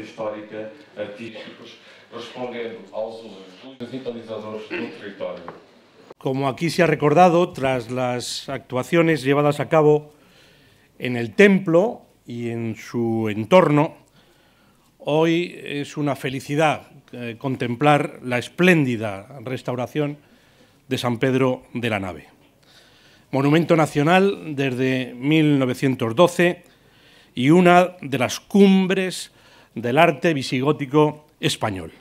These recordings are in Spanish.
histórica, Como aquí se ha recordado, tras las actuaciones llevadas a cabo en el templo y en su entorno, hoy es una felicidad eh, contemplar la espléndida restauración de San Pedro de la Nave. Monumento nacional desde 1912 y una de las cumbres del arte visigótico español.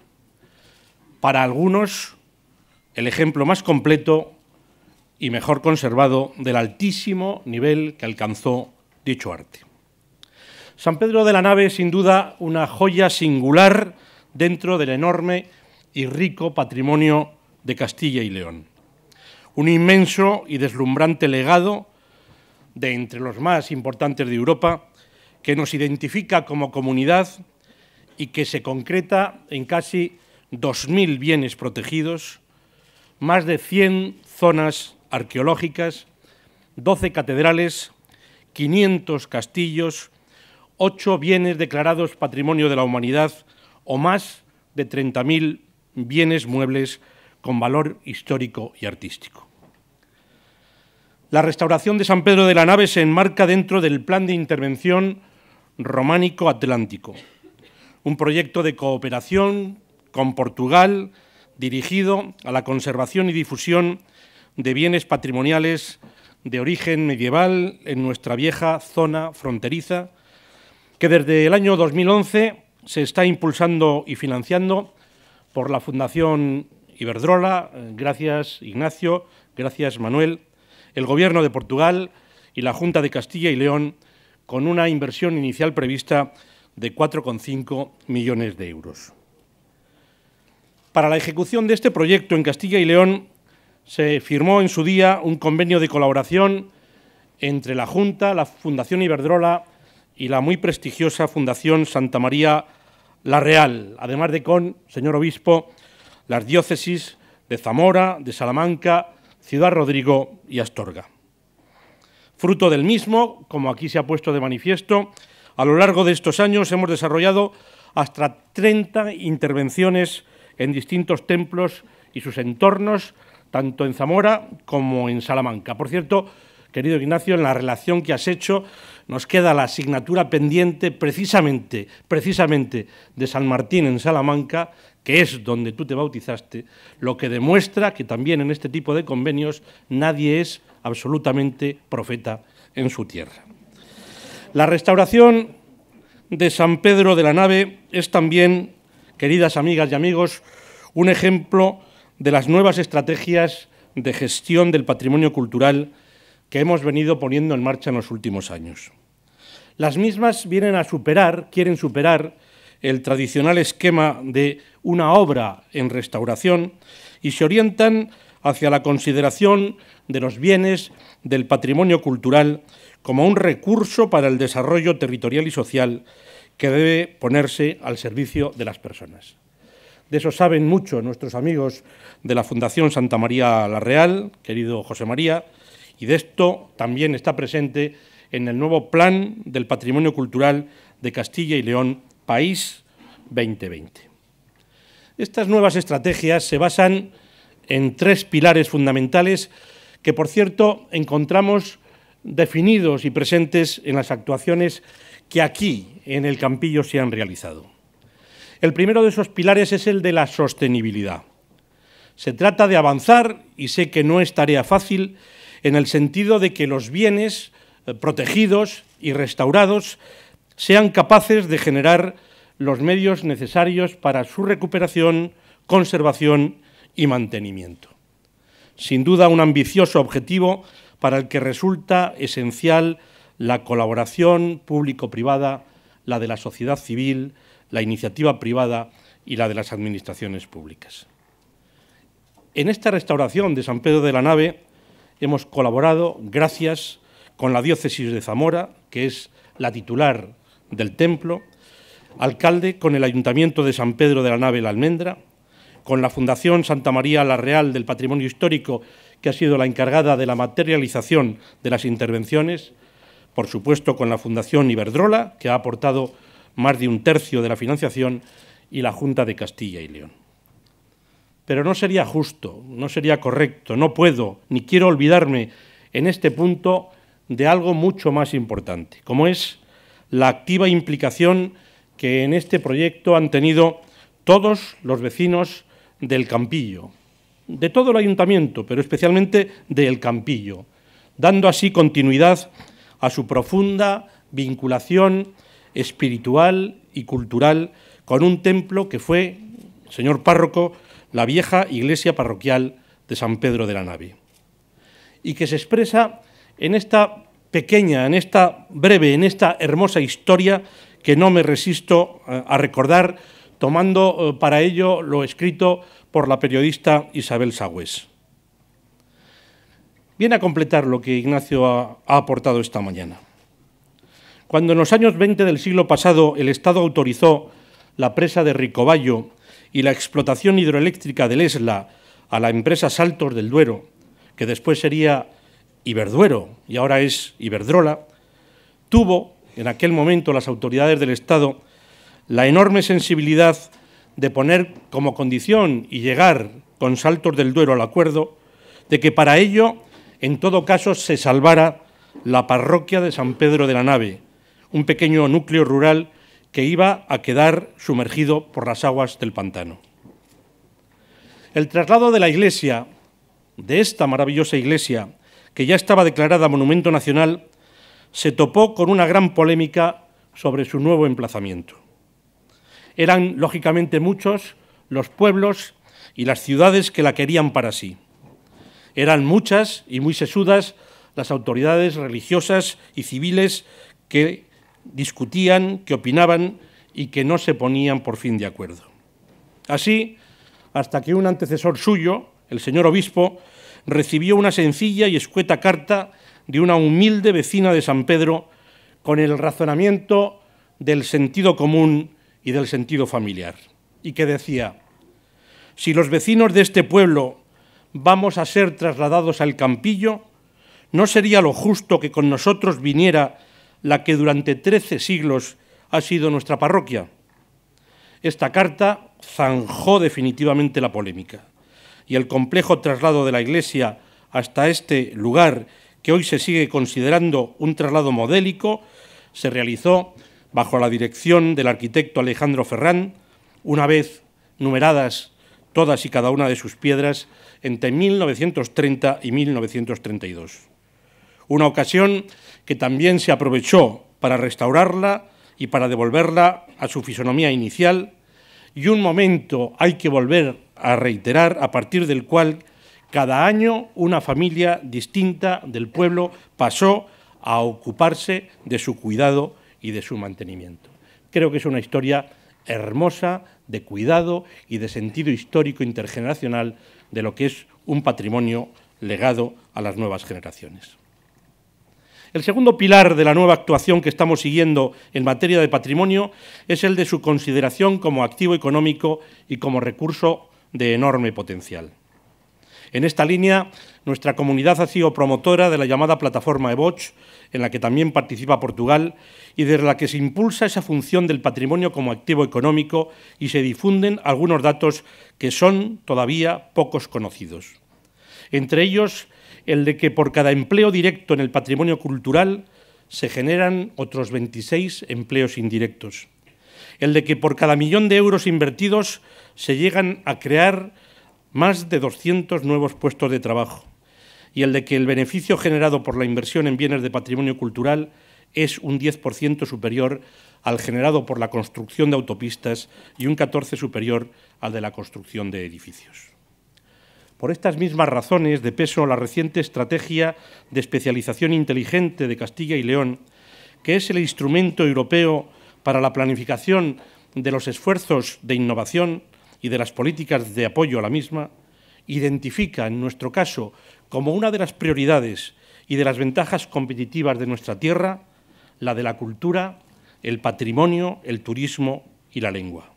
Para algunos, el ejemplo más completo y mejor conservado del altísimo nivel que alcanzó dicho arte. San Pedro de la Nave es sin duda una joya singular dentro del enorme y rico patrimonio de Castilla y León. Un inmenso y deslumbrante legado de entre los más importantes de Europa que nos identifica como comunidad y que se concreta en casi 2.000 bienes protegidos, más de 100 zonas arqueológicas, 12 catedrales, 500 castillos, 8 bienes declarados Patrimonio de la Humanidad o más de 30.000 bienes muebles con valor histórico y artístico. La restauración de San Pedro de la Nave se enmarca dentro del plan de intervención románico-atlántico, un proyecto de cooperación con Portugal dirigido a la conservación y difusión de bienes patrimoniales de origen medieval en nuestra vieja zona fronteriza, que desde el año 2011 se está impulsando y financiando por la Fundación Iberdrola, gracias Ignacio, gracias Manuel, el Gobierno de Portugal y la Junta de Castilla y León con una inversión inicial prevista de 4,5 millones de euros. Para la ejecución de este proyecto en Castilla y León se firmó en su día un convenio de colaboración entre la Junta, la Fundación Iberdrola y la muy prestigiosa Fundación Santa María La Real, además de con, señor obispo, las diócesis de Zamora, de Salamanca, Ciudad Rodrigo y Astorga. Fruto del mismo, como aquí se ha puesto de manifiesto, a lo largo de estos años hemos desarrollado hasta 30 intervenciones en distintos templos y sus entornos, tanto en Zamora como en Salamanca. Por cierto, querido Ignacio, en la relación que has hecho. Nos queda la asignatura pendiente precisamente, precisamente de San Martín en Salamanca, que es donde tú te bautizaste, lo que demuestra que también en este tipo de convenios nadie es absolutamente profeta en su tierra. La restauración de San Pedro de la Nave es también, queridas amigas y amigos, un ejemplo de las nuevas estrategias de gestión del patrimonio cultural que hemos venido poniendo en marcha en los últimos años. Las mismas vienen a superar, quieren superar, el tradicional esquema de una obra en restauración y se orientan hacia la consideración de los bienes del patrimonio cultural como un recurso para el desarrollo territorial y social que debe ponerse al servicio de las personas. De eso saben mucho nuestros amigos de la Fundación Santa María la Real, querido José María, y de esto también está presente en el nuevo Plan del Patrimonio Cultural de Castilla y León, País 2020. Estas nuevas estrategias se basan en tres pilares fundamentales que, por cierto, encontramos definidos y presentes en las actuaciones que aquí, en el Campillo, se han realizado. El primero de esos pilares es el de la sostenibilidad. Se trata de avanzar, y sé que no es tarea fácil, en el sentido de que los bienes eh, protegidos y restaurados sean capaces de generar los medios necesarios para su recuperación, conservación y mantenimiento. Sin duda un ambicioso objetivo para el que resulta esencial la colaboración público-privada, la de la sociedad civil, la iniciativa privada y la de las administraciones públicas. En esta restauración de San Pedro de la Nave hemos colaborado gracias con la diócesis de Zamora, que es la titular del templo, alcalde con el Ayuntamiento de San Pedro de la Nave La Almendra, con la Fundación Santa María la Real del Patrimonio Histórico, que ha sido la encargada de la materialización de las intervenciones, por supuesto con la Fundación Iberdrola, que ha aportado más de un tercio de la financiación, y la Junta de Castilla y León pero no sería justo, no sería correcto, no puedo ni quiero olvidarme en este punto de algo mucho más importante, como es la activa implicación que en este proyecto han tenido todos los vecinos del Campillo, de todo el ayuntamiento, pero especialmente del Campillo, dando así continuidad a su profunda vinculación espiritual y cultural con un templo que fue, señor párroco, la vieja iglesia parroquial de San Pedro de la Nave, y que se expresa en esta pequeña, en esta breve, en esta hermosa historia que no me resisto eh, a recordar, tomando eh, para ello lo escrito por la periodista Isabel Sagüez. Viene a completar lo que Ignacio ha, aportado esta mañana. Cuando en los años 20 del siglo pasado el Estado autorizó la presa de Ricoballo y la explotación hidroeléctrica del ESLA a la empresa Saltos del Duero, que después sería Iberduero y ahora es Iberdrola, tuvo en aquel momento las autoridades del Estado la enorme sensibilidad de poner como condición y llegar con Saltos del Duero al acuerdo de que para ello, en todo caso, se salvara la parroquia de San Pedro de la Nave, un pequeño núcleo rural que iba a quedar sumergido por las aguas del pantano. El traslado de la iglesia, de esta maravillosa iglesia, que ya estaba declarada Monumento Nacional, se topó con una gran polémica sobre su nuevo emplazamiento. Eran, lógicamente, muchos los pueblos y las ciudades que la querían para sí. Eran muchas y muy sesudas las autoridades religiosas y civiles que discutían, que opinaban y que no se ponían por fin de acuerdo. Así, hasta que un antecesor suyo, el señor obispo, recibió una sencilla y escueta carta de una humilde vecina de San Pedro con el razonamiento del sentido común y del sentido familiar, y que decía, si los vecinos de este pueblo vamos a ser trasladados al campillo, ¿no sería lo justo que con nosotros viniera la que durante trece siglos ha sido nuestra parroquia. Esta carta zanjó definitivamente la polémica y el complejo traslado de la Iglesia hasta este lugar, que hoy se sigue considerando un traslado modélico, se realizó bajo la dirección del arquitecto Alejandro Ferrán, una vez numeradas todas y cada una de sus piedras entre 1930 y 1932 una ocasión que también se aprovechó para restaurarla y para devolverla a su fisonomía inicial, y un momento hay que volver a reiterar a partir del cual cada año una familia distinta del pueblo pasó a ocuparse de su cuidado y de su mantenimiento. Creo que es una historia hermosa de cuidado y de sentido histórico intergeneracional de lo que es un patrimonio legado a las nuevas generaciones. El segundo pilar de la nueva actuación que estamos siguiendo en materia de patrimonio es el de su consideración como activo económico y como recurso de enorme potencial. En esta línea, nuestra comunidad ha sido promotora de la llamada plataforma Evoch, en la que también participa Portugal, y desde la que se impulsa esa función del patrimonio como activo económico y se difunden algunos datos que son todavía pocos conocidos. Entre ellos, el de que por cada empleo directo en el patrimonio cultural se generan otros 26 empleos indirectos, el de que por cada millón de euros invertidos se llegan a crear más de 200 nuevos puestos de trabajo y el de que el beneficio generado por la inversión en bienes de patrimonio cultural es un 10% superior al generado por la construcción de autopistas y un 14% superior al de la construcción de edificios. Por estas mismas razones, de peso la reciente estrategia de especialización inteligente de Castilla y León, que es el instrumento europeo para la planificación de los esfuerzos de innovación y de las políticas de apoyo a la misma, identifica en nuestro caso como una de las prioridades y de las ventajas competitivas de nuestra tierra la de la cultura, el patrimonio, el turismo y la lengua.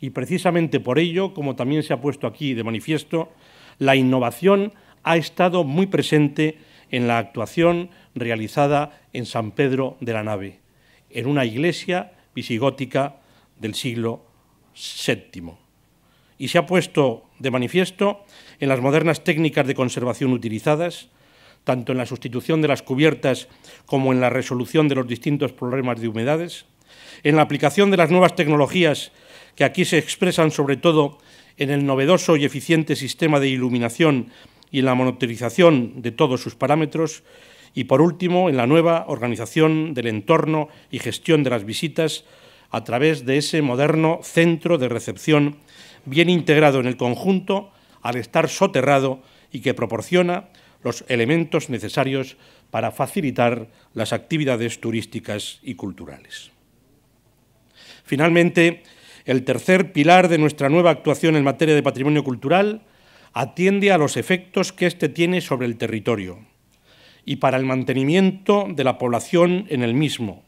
Y precisamente por ello, como también se ha puesto aquí de manifiesto, la innovación ha estado muy presente en la actuación realizada en San Pedro de la Nave, en una iglesia visigótica del siglo VII. Y se ha puesto de manifiesto en las modernas técnicas de conservación utilizadas, tanto en la sustitución de las cubiertas como en la resolución de los distintos problemas de humedades, en la aplicación de las nuevas tecnologías que aquí se expresan sobre todo en el novedoso y eficiente sistema de iluminación y en la monitorización de todos sus parámetros, y por último en la nueva organización del entorno y gestión de las visitas a través de ese moderno centro de recepción bien integrado en el conjunto al estar soterrado y que proporciona los elementos necesarios para facilitar las actividades turísticas y culturales. Finalmente, el tercer pilar de nuestra nueva actuación en materia de patrimonio cultural, atiende a los efectos que éste tiene sobre el territorio y para el mantenimiento de la población en el mismo,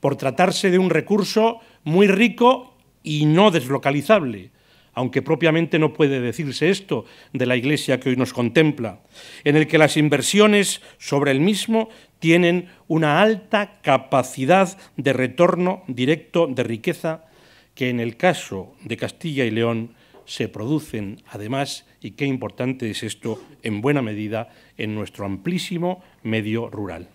por tratarse de un recurso muy rico y no deslocalizable, aunque propiamente no puede decirse esto de la Iglesia que hoy nos contempla, en el que las inversiones sobre el mismo tienen una alta capacidad de retorno directo de riqueza que en el caso de Castilla y León se producen además, y qué importante es esto, en buena medida, en nuestro amplísimo medio rural.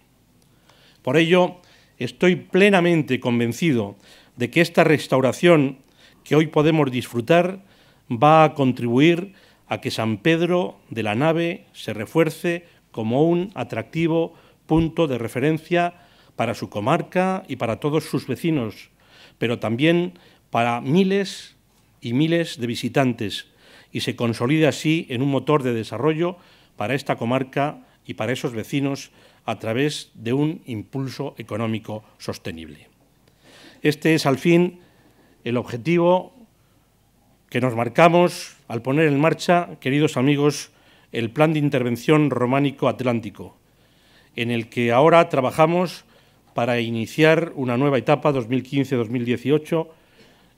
Por ello, estoy plenamente convencido de que esta restauración que hoy podemos disfrutar va a contribuir a que San Pedro de la Nave se refuerce como un atractivo punto de referencia para su comarca y para todos sus vecinos, pero también para miles y miles de visitantes y se consolida así en un motor de desarrollo para esta comarca y para esos vecinos a través de un impulso económico sostenible. Este es al fin el objetivo que nos marcamos al poner en marcha, queridos amigos, el Plan de Intervención Románico Atlántico, en el que ahora trabajamos para iniciar una nueva etapa 2015-2018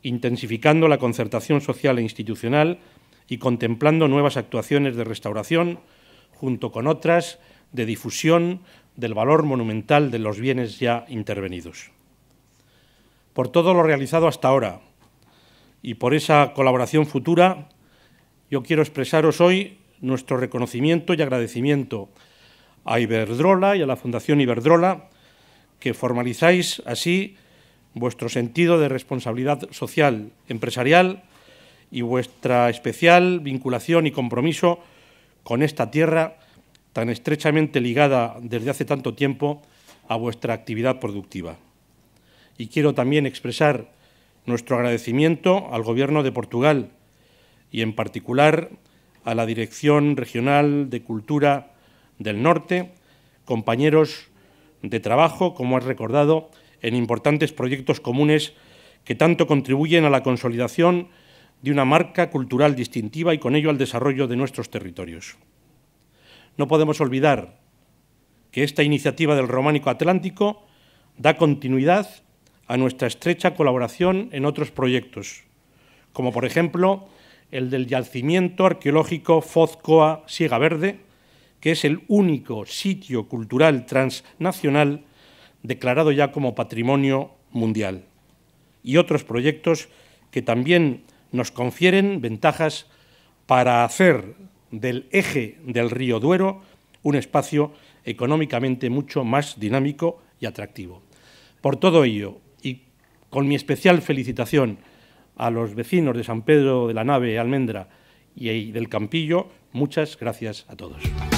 intensificando la concertación social e institucional y contemplando nuevas actuaciones de restauración, junto con otras de difusión del valor monumental de los bienes ya intervenidos. Por todo lo realizado hasta ahora y por esa colaboración futura, yo quiero expresaros hoy nuestro reconocimiento y agradecimiento a Iberdrola y a la Fundación Iberdrola, que formalizáis así vuestro sentido de responsabilidad social, empresarial y vuestra especial vinculación y compromiso con esta tierra tan estrechamente ligada desde hace tanto tiempo a vuestra actividad productiva. Y quiero también expresar nuestro agradecimiento al Gobierno de Portugal y en particular a la Dirección Regional de Cultura del Norte, compañeros de trabajo, como has recordado, en importantes proyectos comunes que tanto contribuyen a la consolidación de una marca cultural distintiva y con ello al desarrollo de nuestros territorios. No podemos olvidar que esta iniciativa del Románico Atlántico da continuidad a nuestra estrecha colaboración en otros proyectos, como por ejemplo el del yacimiento arqueológico Fozcoa Siega Verde, que es el único sitio cultural transnacional declarado ya como patrimonio mundial, y otros proyectos que también nos confieren ventajas para hacer del eje del río Duero un espacio económicamente mucho más dinámico y atractivo. Por todo ello, y con mi especial felicitación a los vecinos de San Pedro de la Nave, Almendra y del Campillo, muchas gracias a todos.